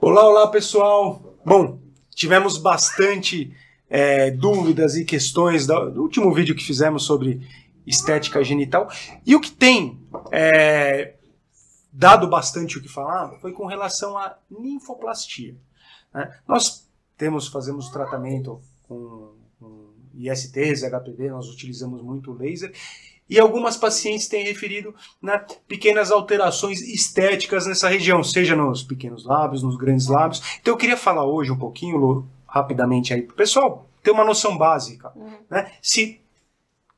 Olá, olá pessoal! Bom, tivemos bastante é, dúvidas e questões do último vídeo que fizemos sobre estética genital. E o que tem é, dado bastante o que falar foi com relação à ninfoplastia. Né? Nós temos, fazemos tratamento com, com ISTs, HPV, nós utilizamos muito laser e algumas pacientes têm referido né, pequenas alterações estéticas nessa região, seja nos pequenos lábios, nos grandes lábios. Então eu queria falar hoje um pouquinho, Lu, rapidamente aí para o pessoal ter uma noção básica, uhum. né? Se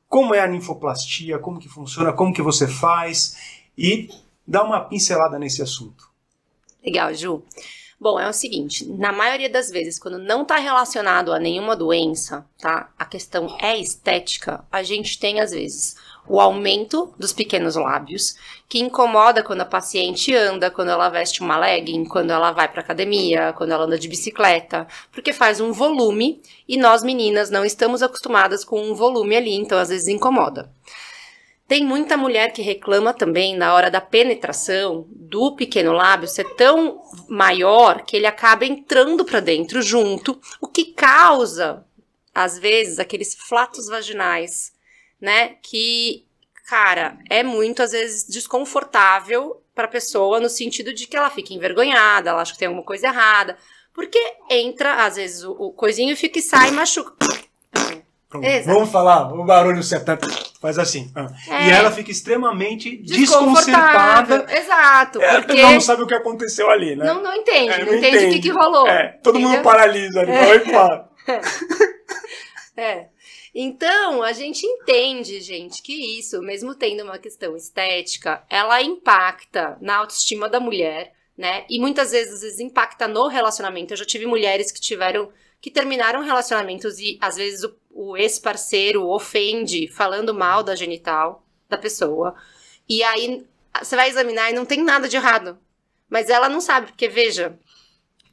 como é a ninfoplastia, como que funciona, como que você faz e dar uma pincelada nesse assunto. Legal, Ju. Bom, é o seguinte, na maioria das vezes, quando não está relacionado a nenhuma doença, tá? A questão é estética, a gente tem às vezes o aumento dos pequenos lábios, que incomoda quando a paciente anda, quando ela veste uma legging, quando ela vai para academia, quando ela anda de bicicleta, porque faz um volume e nós meninas não estamos acostumadas com um volume ali, então às vezes incomoda. Tem muita mulher que reclama também na hora da penetração do pequeno lábio ser tão maior que ele acaba entrando para dentro junto, o que causa às vezes aqueles flatos vaginais, né, que cara, é muito às vezes desconfortável para a pessoa no sentido de que ela fica envergonhada, ela acha que tem alguma coisa errada, porque entra às vezes o, o coisinho fica e sai e machuca. Vamos falar, o barulho certo faz assim. Ah. É. E ela fica extremamente desconcertada. Exato. É, porque não sabe o que aconteceu ali, né? Não, não entende, é, não, não, entende, entende. o que, que rolou. É, todo entendeu? mundo paralisa ali, é. para. é. Então, a gente entende, gente, que isso, mesmo tendo uma questão estética, ela impacta na autoestima da mulher, né? E muitas vezes, às vezes impacta no relacionamento. Eu já tive mulheres que tiveram que terminaram relacionamentos e às vezes o o ex-parceiro ofende falando mal da genital da pessoa. E aí você vai examinar e não tem nada de errado. Mas ela não sabe, porque veja,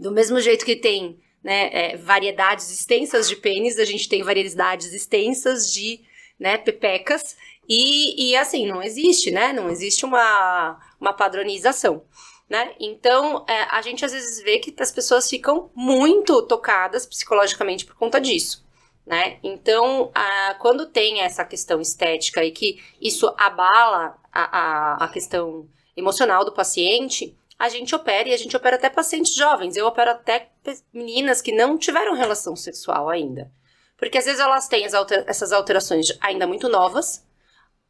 do mesmo jeito que tem né, é, variedades extensas de pênis, a gente tem variedades extensas de né, pepecas. E, e assim, não existe, né? Não existe uma, uma padronização. Né? Então, é, a gente às vezes vê que as pessoas ficam muito tocadas psicologicamente por conta disso né? Então, a, quando tem essa questão estética e que isso abala a, a, a questão emocional do paciente, a gente opera e a gente opera até pacientes jovens. Eu opero até meninas que não tiveram relação sexual ainda. Porque às vezes elas têm alter, essas alterações ainda muito novas.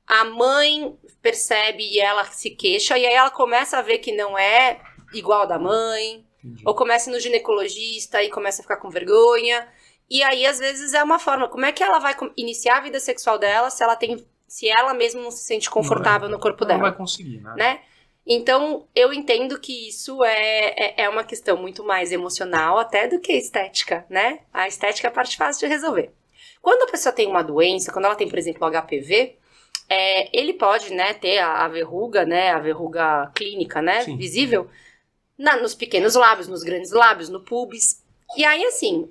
A mãe percebe e ela se queixa, e aí ela começa a ver que não é igual da mãe, Entendi. ou começa no ginecologista e começa a ficar com vergonha. E aí, às vezes, é uma forma. Como é que ela vai iniciar a vida sexual dela se ela tem. Se ela mesma não se sente confortável é. no corpo dela. Não vai conseguir, né? né? Então, eu entendo que isso é, é, é, uma questão muito mais emocional até do que estética, né? A estética é a parte fácil de resolver. Quando a pessoa tem uma doença, quando ela tem, por exemplo, HPV, é, ele pode, né, ter a, a, verruga, né, a verruga clínica, né, Sim. visível, na, nos pequenos lábios, nos grandes lábios, no pubis. E aí, assim,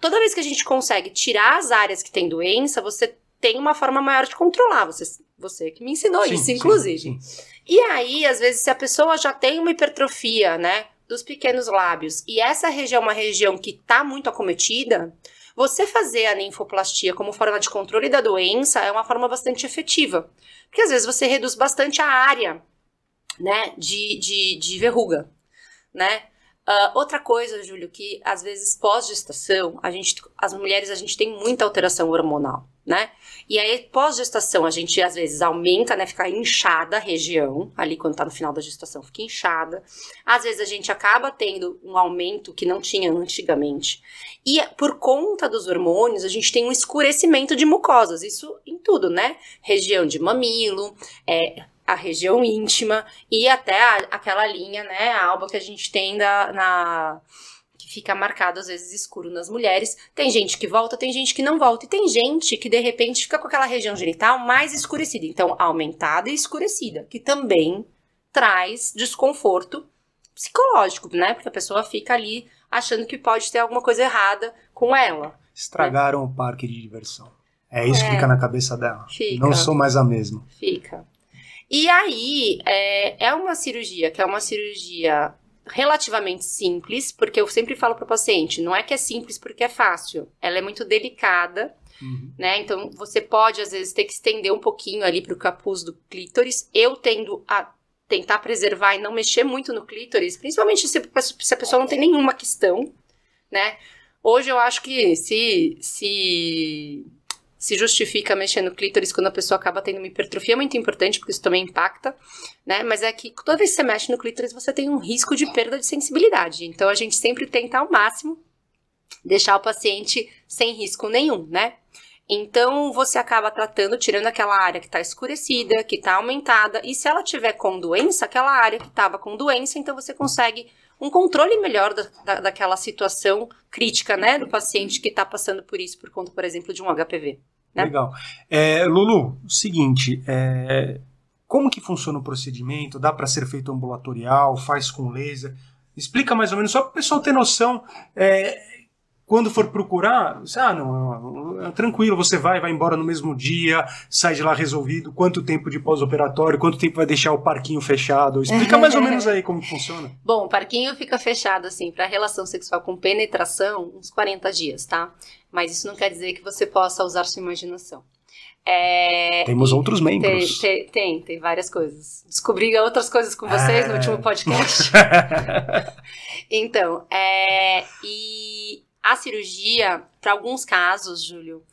toda vez que a gente consegue tirar as áreas que tem doença, você tem uma forma maior de controlar. Você, você que me ensinou sim, isso, inclusive. Sim, sim. E aí, às vezes, se a pessoa já tem uma hipertrofia, né, dos pequenos lábios, e essa região é uma região que está muito acometida, você fazer a ninfoplastia como forma de controle da doença é uma forma bastante efetiva. Porque às vezes você reduz bastante a área, né, de, de, de verruga, né? Uh, outra coisa, Júlio, que às vezes pós-gestação, as mulheres, a gente tem muita alteração hormonal, né? E aí, pós-gestação, a gente às vezes aumenta, né? Fica inchada a região, ali quando tá no final da gestação, fica inchada. Às vezes a gente acaba tendo um aumento que não tinha antigamente. E por conta dos hormônios, a gente tem um escurecimento de mucosas, isso em tudo, né? Região de mamilo, é, a região íntima e até a, aquela linha, né, a alba que a gente tem da, na que fica marcado às vezes escuro nas mulheres. Tem gente que volta, tem gente que não volta e tem gente que de repente fica com aquela região genital mais escurecida, então aumentada e escurecida, que também traz desconforto psicológico, né? Porque a pessoa fica ali achando que pode ter alguma coisa errada com ela. Estragaram né? o parque de diversão. É isso é, que fica na cabeça dela. Fica. Não sou mais a mesma. Fica. E aí, é, é uma cirurgia, que é uma cirurgia relativamente simples, porque eu sempre falo para o paciente, não é que é simples porque é fácil, ela é muito delicada, uhum. né? Então você pode às vezes ter que estender um pouquinho ali para o capuz do clítoris. Eu tendo a tentar preservar e não mexer muito no clítoris, principalmente se, se a pessoa não tem nenhuma questão, né? Hoje eu acho que se se se justifica mexer no clítoris quando a pessoa acaba tendo uma hipertrofia é muito importante, porque isso também impacta, né? Mas é que toda vez que você mexe no clítoris, você tem um risco de perda de sensibilidade. Então a gente sempre tenta ao máximo deixar o paciente sem risco nenhum, né? Então, você acaba tratando, tirando aquela área que está escurecida, que está aumentada, e se ela tiver com doença, aquela área que estava com doença, então você consegue um controle melhor da, da, daquela situação crítica, né, do paciente que está passando por isso, por conta, por exemplo, de um HPV. Né? Legal. É, Lulu, seguinte, é, como que funciona o procedimento? Dá para ser feito ambulatorial? Faz com laser? Explica mais ou menos, só para o pessoal ter noção. É, quando for procurar, você, ah, não, é, é tranquilo, você vai, vai embora no mesmo dia, sai de lá resolvido, quanto tempo de pós-operatório, quanto tempo vai deixar o parquinho fechado. Explica mais ou menos aí como funciona. Bom, o parquinho fica fechado, assim, para relação sexual com penetração, uns 40 dias, tá? Mas isso não quer dizer que você possa usar sua imaginação. É, Temos outros membros. Tem, tem, tem, várias coisas. Descobri outras coisas com vocês é. no último podcast. então, é, e a cirurgia, para alguns casos, Júlio,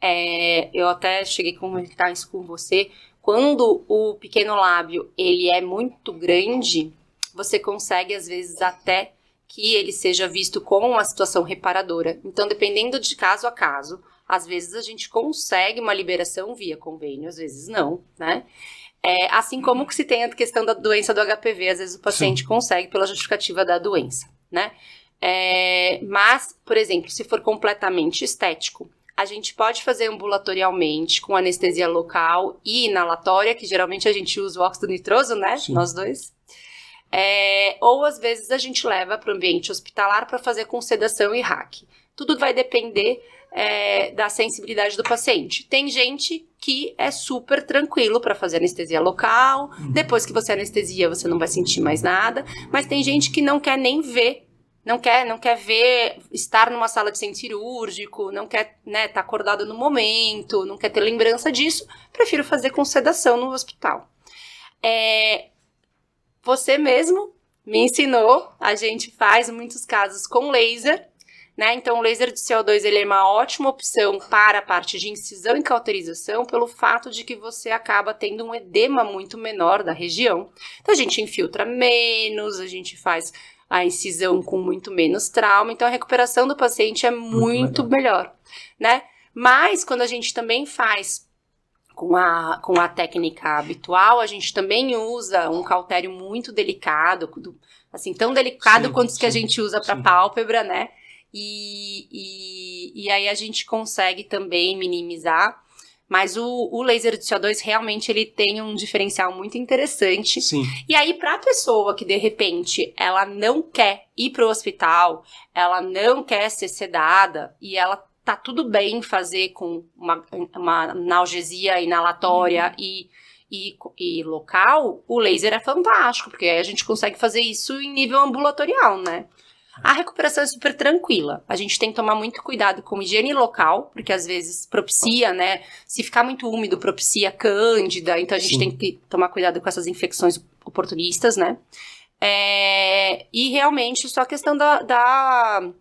é, eu até cheguei a comentar isso com você, quando o pequeno lábio ele é muito grande, você consegue às vezes até que ele seja visto com uma situação reparadora. Então, dependendo de caso a caso, às vezes a gente consegue uma liberação via convênio, às vezes não, né? É, assim como que se tem a questão da doença do HPV, às vezes o paciente Sim. consegue pela justificativa da doença, né? É, mas, por exemplo, se for completamente estético, a gente pode fazer ambulatorialmente com anestesia local e inalatória, que geralmente a gente usa o óxido nitroso, né? Sim. Nós dois. É, ou às vezes a gente leva para o ambiente hospitalar para fazer com sedação e hack. Tudo vai depender é, da sensibilidade do paciente. Tem gente que é super tranquilo para fazer anestesia local, uhum. depois que você anestesia, você não vai sentir mais nada, mas tem gente que não quer nem ver não quer, não quer ver estar numa sala de centro cirúrgico, não quer estar né, tá acordado no momento, não quer ter lembrança disso, prefiro fazer com sedação no hospital. É, você mesmo me ensinou, a gente faz muitos casos com laser, né? Então, o laser de CO2 ele é uma ótima opção para a parte de incisão e cauterização, pelo fato de que você acaba tendo um edema muito menor da região. Então, a gente infiltra menos, a gente faz a incisão com muito menos trauma, então a recuperação do paciente é muito, muito melhor. melhor, né? Mas quando a gente também faz com a, com a técnica habitual, a gente também usa um cautério muito delicado, assim, tão delicado sim, quanto os que a gente usa para pálpebra, né? E, e, e aí a gente consegue também minimizar mas o, o laser de CO2 realmente ele tem um diferencial muito interessante. Sim. E aí, para a pessoa que de repente ela não quer ir para o hospital, ela não quer ser sedada e ela tá tudo bem fazer com uma, uma analgesia inalatória uhum. e, e, e, local, o laser é fantástico, porque aí a gente consegue fazer isso em nível ambulatorial, né? A recuperação é super tranquila. A gente tem que tomar muito cuidado com higiene local, porque às vezes propicia, né? Se ficar muito úmido, propicia cândida. Então a gente Sim. tem que tomar cuidado com essas infecções oportunistas, né? É, e realmente só a questão da, da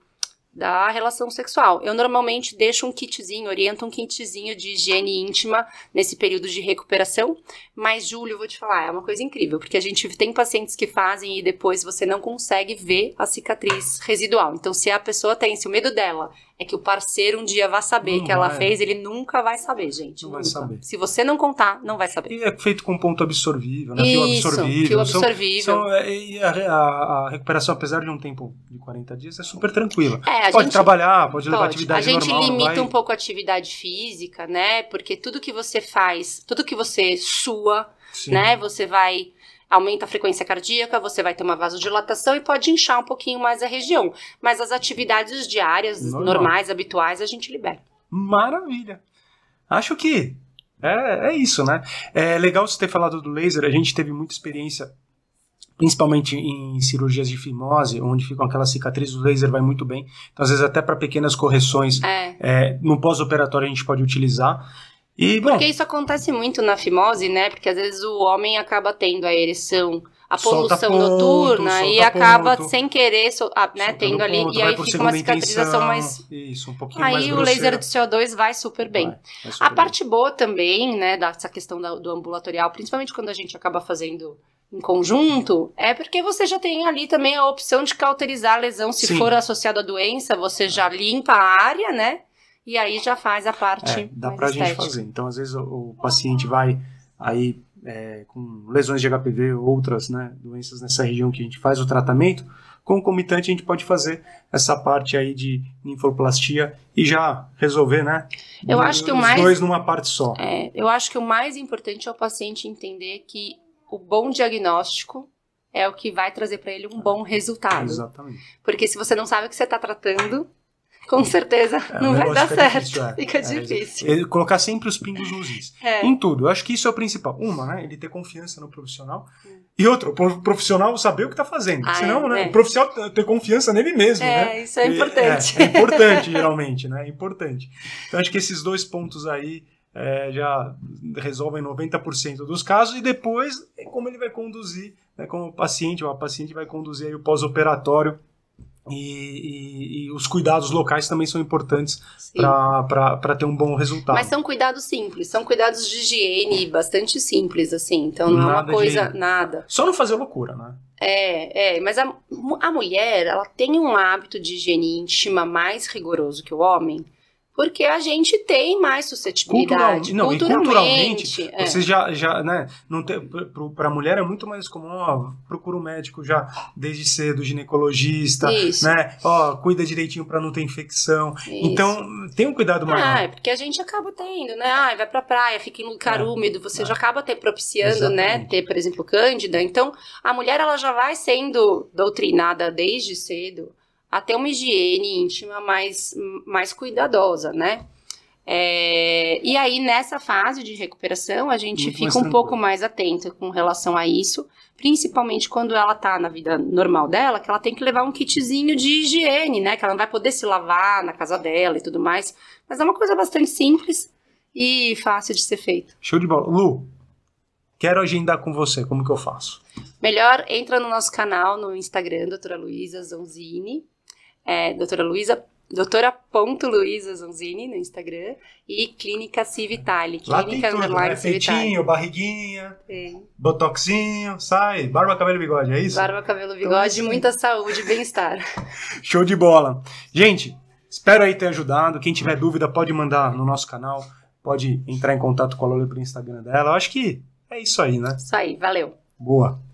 da relação sexual. Eu normalmente deixo um kitzinho, oriento um kitzinho de higiene íntima nesse período de recuperação, mas Júlio, vou te falar, é uma coisa incrível, porque a gente tem pacientes que fazem e depois você não consegue ver a cicatriz residual. Então, se a pessoa tem, se o medo dela é que o parceiro um dia vai saber não que ela fez, ele nunca vai saber, gente. Não nunca. vai saber. Se você não contar, não vai saber. E é feito com ponto absorvível, né? Isso, absorvível. Fio absorvível. São, são, é, e a, a, a, recuperação, apesar de um tempo de 40 dias, é super tranquila. É, pode gente, trabalhar, pode, pode levar atividade A gente normal, limita vai... um pouco a atividade física, né? Porque tudo que você faz, tudo que você sua, Sim. né? Você vai aumenta a frequência cardíaca, você vai ter uma vasodilatação e pode inchar um pouquinho mais a região. Mas as atividades diárias, Normal. normais, habituais, a gente libera. Maravilha! Acho que é, é isso, né? É legal você ter falado do laser, a gente teve muita experiência principalmente em cirurgias de fimose, onde ficam aquelas cicatrizes, o laser vai muito bem. Então, às vezes, até para pequenas correções, é. É, no pós-operatório a gente pode utilizar. E, bom, Porque isso acontece muito na fimose, né? Porque às vezes o homem acaba tendo a ereção, a poluição ponto, noturna e acaba ponto, sem querer, so, ah, né, tendo ali e aí fica uma cicatrização intenção, mais Isso, um pouquinho aí mais Aí o laser de CO2 vai super bem. Vai, vai super a bem. parte boa também, né, dessa questão da, do ambulatorial, principalmente quando a gente acaba fazendo em conjunto, é porque você já tem ali também a opção de cauterizar a lesão. Se Sim. for associado à doença, você é. já limpa a área, né? e aí já faz a parte. É, dá para a gente fazer. Então, às vezes, o, o paciente vai aí é, com lesões de HPV ou outras né, doenças nessa região que a gente faz o tratamento. Concomitante, a gente pode fazer essa parte aí de ninfoplastia e já resolver, né? Eu dois, acho que o mais. dois numa parte só. É, eu acho que o mais importante é o paciente entender que o bom diagnóstico é o que vai trazer para ele um bom resultado. Exatamente. Porque se você não sabe o que você está tratando, com certeza é, não vai dar certo. Difícil, é. Fica é, difícil. Ele colocar sempre os pingos nos is. É. Em tudo. Eu acho que isso é o principal. Uma, né? Ele ter confiança no profissional. E outra, o profissional saber o que está fazendo. Ah, Senão, é, né? É. O profissional ter confiança nele mesmo. É, né? isso é importante. E, é, importante, geralmente, né? É importante. Então, acho que esses dois pontos aí. já resolvem 90% dos casos e depois como ele vai conduzir, né, como o paciente ou a paciente vai conduzir o pós-operatório e, e, e, os cuidados locais também são importantes para ter um bom resultado. Mas são cuidados simples, são cuidados de higiene bastante simples, assim. Então não nada é uma coisa, de... nada. Só não fazer loucura, né? É, é, mas a, a mulher, ela tem um hábito de higiene íntima mais rigoroso que o homem porque a gente tem mais suscetibilidade. Cultural, não, culturalmente, culturalmente é. vocês já, já né, não para a mulher é muito mais comum, ó, procura um médico já desde cedo, ginecologista, Isso. né? Ó, cuida direitinho para não ter infecção. Isso. Então, tem um cuidado maior. Ah, é porque a gente acaba tendo, né? Ah, vai pra praia, fica em lugar é. úmido, você é. já acaba até propiciando, né, Exatamente. né, ter, por exemplo, cândida. Então, a mulher ela já vai sendo doutrinada desde cedo a ter uma higiene íntima mais, mais cuidadosa, né? É, e aí, nessa fase de recuperação, a gente Muito fica um pouco mais atenta com relação a isso, principalmente quando ela tá na vida normal dela, que ela tem que levar um kitzinho de higiene, né? Que ela não vai poder se lavar na casa dela e tudo mais. Mas é uma coisa bastante simples e fácil de ser feita. Show de bola. Lu, quero agendar com você, como que eu faço? Melhor, entra no nosso canal no Instagram, doutora Luísa Zonzini, é doutora Luísa doutora ponto Luísa Zanzini no Instagram e Clínica Civitale. Clínica Lá tem tudo, né? barriguinha, tem. botoxinho, sai, barba, cabelo bigode, é isso? Barba, cabelo, então, bigode, então, muita saúde e bem-estar. Show de bola. Gente, espero aí ter ajudado. Quem tiver dúvida pode mandar no nosso canal, pode entrar em contato com a Lola pelo Instagram dela. Eu acho que é isso aí, né? Isso aí, valeu. Boa.